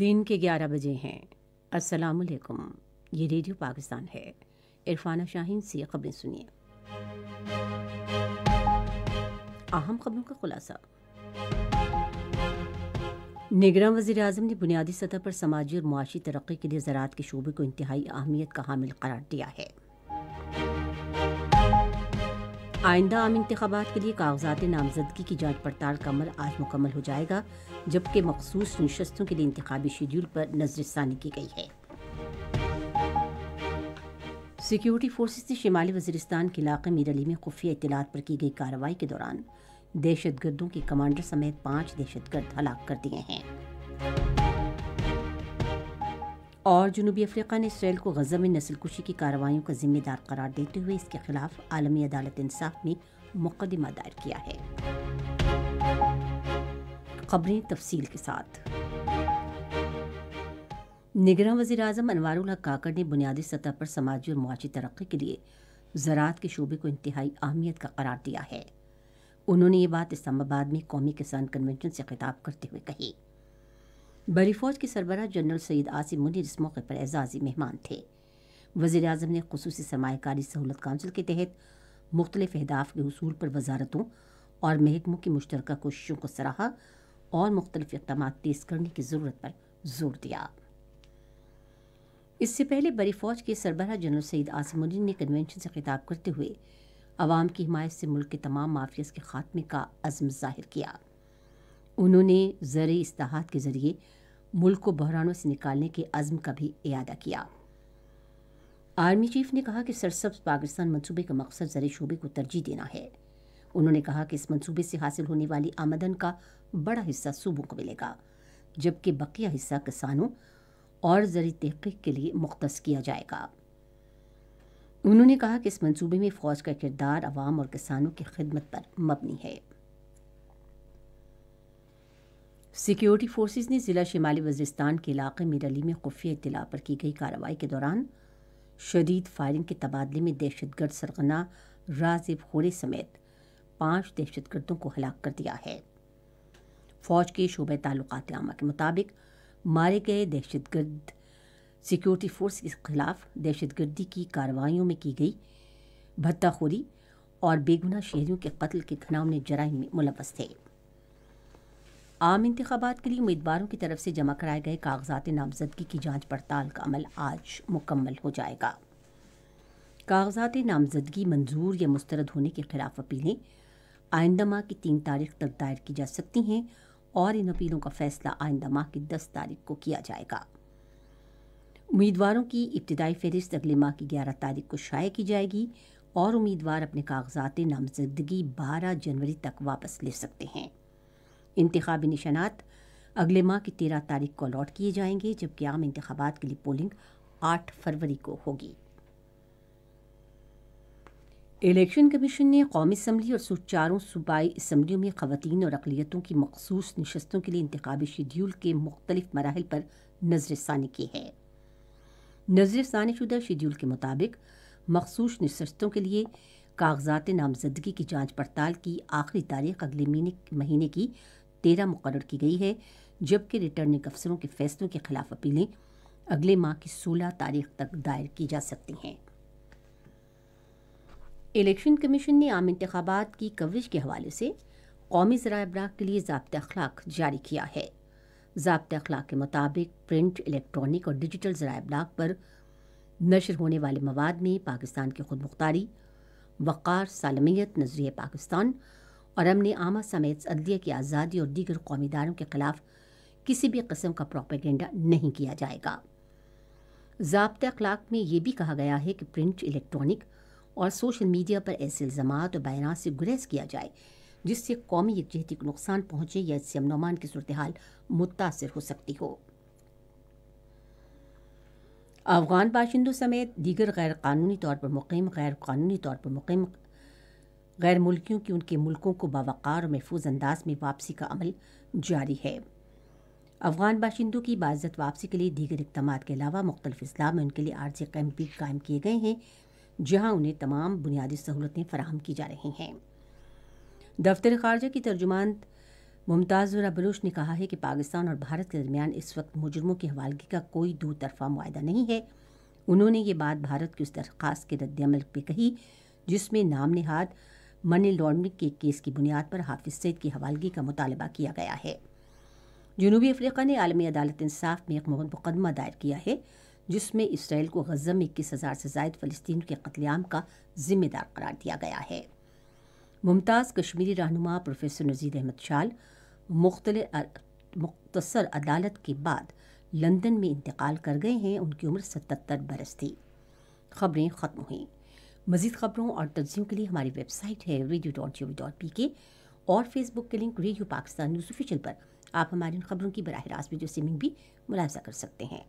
दिन के 11 बजे हैं वालेकुम ये रेडियो पाकिस्तान है इरफाना शाहीन से खबरें सुनिए अहम खबरों का खुलासा निगरान वजीर अजम ने बुनियादी सतह पर समाजी और मुआशी तरक्की के लिए ज़रात के शोबे को इंतहाई अहमियत का हामिल करार दिया है आइंदा आम इंतबात के लिए कागजात नामजदगी की जाँच पड़ताल का अमल आज मुकम्मल हो जाएगा जबकि मखसूस नशस्तों के लिए इंतबी शेड्यूल पर नजरसानी की गई है सिक्योरिटी फोर्सेज ने शिमाली वजीरस्तान के इलाके मीरली में खुफिया इतलात पर की गई कार्रवाई के दौरान दहशत गर्दों के कमांडर समेत पाँच दहशत गर्द हलाक कर दिए हैं और जनूबी अफ्रीका ने इसराइल को गजा में नस्ल कुशी की कार्रवाई का जिम्मेदार करार देते हुए इसके खिलाफ आलमी अदालत इंसाफ में मुकदमा दायर किया है खबरें तफसील के साथ निगरान वजी अजम अनवारुल काकड़ ने बुनियादी सतह पर समाजी और मुआशी तरक्की के लिए ज़रात के शोबे को इंतहाई अहमियत का करार दिया है उन्होंने ये बात इस्लामाबाद में कौमी किसान कन्वेंशन से खिताब करते हुए कही बड़ी फौज के सरबराह जनरल सईद आसिम मुनिर इस मौके पर एजाजी मेहमान थे वज़ी अजम ने खसूस सरमाकारी सहूलत काउंसिल के तहत मुख्तलिफ अहदाफ के असूल पर वजारतों और महकमों की मुश्तर कोशिशों को सराहा और मुख्तलिफ इकदाम तेज़ करने की ज़रूरत पर जोर दिया इससे पहले बड़ी फौज के सरबरा जनरल सईद आसिमुद्दीन ने कन्वेंशन से खिताब करते हुए आवाम की हिमायत से मुल्क के तमाम माफियाज के खात्मे का अज़म जाहिर किया उन्होंने ज़र इसलाहत के ज़रिए मुल्क को बहरानों से निकालने के अज़म का भी इरादा किया आर्मी चीफ ने कहा कि सरसब्ज पाकिस्तान मंसूबे का मकसद जर शोबे को तरजीह देना है उन्होंने कहा कि इस मंसूबे से हासिल होने वाली आमदन का बड़ा हिस्सा सूबों को मिलेगा जबकि बकिया हिस्सा किसानों और जरिए तहकीक के लिए मुख्त किया जाएगा उन्होंने कहा कि इस मंसूबे में फ़ौज का किरदार आवाम और किसानों की खिदमत पर मबनी है सिक्योरिटी फोर्सेज ने ज़िला शिमाली वजरिस्तान के इलाके मिरली में खुफिया इतला पर की गई कार्रवाई के दौरान शदीद फायरिंग के तबादले में दहशत गर्द सरगना राजिब खोरे समेत पाँच दहशत गर्दों को हलाक कर दिया है फौज के शोबे ताल्लुकात आमा के मुताबिक मारे गए दहशत गर्द सिक्योरिटी फोर्स के खिलाफ दहशत गर्दी की कार्रवाई में की गई भत्ताखोरी और बेगुना शहरियों के कत्ल के घनावने जराइम में मुलवस थे आम इंतबात के लिए उम्मीदवारों की तरफ से जमा कराए गए कागजात नामजदगी की जांच पड़ताल का अमल आज मुकम्मल हो जाएगा कागजात नामजदगी मंजूर या मुस्तरद होने के खिलाफ अपीलें आइंदा माह की तीन तारीख तक दायर की जा सकती हैं और इन अपीलों का फैसला आइंदा माह की दस तारीख को किया जाएगा उम्मीदवारों की इब्तदाई फहरिस्त अगले माह की ग्यारह तारीख को शाये की जाएगी और उम्मीदवार अपने कागजात नामजदगी बारह जनवरी तक वापस ले सकते हैं इंतबी निशानात अगले माह की तेरह तारीख को अलॉट किए जाएंगे जबकि आम इंतबात के लिए पोलिंग आठ फरवरी को होगी इलेक्शन कमीशन ने कौमी इसम्बली और चारों सूबाई इसम्बलियों में ख़वान और अकलीतों की मखसूस नशस्तों के लिए इंतबी शेड्यूल के मुख्तलिफ मराहल पर नज़रसानी की है नज़रसानी शुदा शेड्यूल के मुताबिक मखसूस नशस्तों के लिए कागजात नामजदगी की जाँच पड़ताल की आखिरी तारीख अगले महीने की तेरह मुकर की गई है जबकि रिटर्निंग अफसरों के फैसलों के खिलाफ अपीलें अगले माह की सोलह तारीख तक दायर की जा सकती हैं इलेक्शन कमीशन ने आम इंतबात की कवरेज के हवाले से कौमी ज़रा अबराग के लिए जबत अखलाक जारी किया है जबत अखलाक के मुताबिक प्रिंट इलेक्ट्रॉनिक और डिजिटल ज़रा अबराग पर नशर होने वाले मवाद में पाकिस्तान की खुद मुख्तारी वक़ार सालमियत नजरिया पाकिस्तान और अमन आमा समेत अदलिया की आज़ादी और दीगर कौमीदारों के खिलाफ किसी भी कस्म का प्रोपेगेंडा नहीं किया जाएगा जबत अखलाक में यह भी कहा गया है कि प्रिंट इलेक्ट्रॉनिक और सोशल मीडिया पर ऐसे इल्ज़ाम और बयान से गुरेज किया जाए जिससे कौमी यकजहती को नुकसान पहुंचे या इससे अमनोमान की सूरत हाल मुतासर हो सकती हो अफगान बाशिंदों समेत दीगर गैर कानूनी तौर पर मुकम गैर कानूनी तौर पर मुकम गैर मुल्कियों की उनके मुल्कों को बावकार और महफूज अंदाज में वापसी का अमल जारी है अफगान बाशिंदों की बाज़त वापसी के लिए दीगर इकदाम के अलावा मुख्तलिफ इस्लाम में उनके लिए आर्जी कैंप भी कायम किए गए हैं जहाँ उन्हें तमाम बुनियादी सहूलतें फराहम की जा रही हैं दफ्तर खारजा की तर्जुमान मुमताज़रा बलूच ने कहा है कि पाकिस्तान और भारत के दरमियान इस वक्त मुजरमों की हवालगी का कोई दो तरफा मुआदा नहीं है उन्होंने ये बात भारत की उस दरख्वास्त के रद्दमल पर कही जिसमें नाम नेहाद मनी लॉन्ड्रिंग के केस की बुनियाद पर हाफिज सैद की हवालगी का मुतालबा किया गया है जनूबी अफ्रीका ने आलमी अदालत इंसाफ में एक मुकदमा दायर किया है जिसमें इसराइल को गज़ा में इक्कीस हज़ार से जायद फ़लस्तीन के कत्लेम का जिम्मेदार करार दिया गया है मुमताज़ कश्मीरी रहनुमा प्रोफेसर नज़ीर अहमद शाल मुख्तल मुख्तसर अदालत के बाद लंदन में इंतकाल कर गए हैं उनकी उम्र सतहत्तर बरस थी खबरें ख़त्म हुई मजीद खबरों और तजियों के लिए हमारी वेबसाइट है radio dot G O dot P K और फेसबुक के link radio Pakistan news official पर आप हमारी इन खबरों की बरह रास्त वीडियो स्ट्रीमिंग भी मुलायजा कर सकते हैं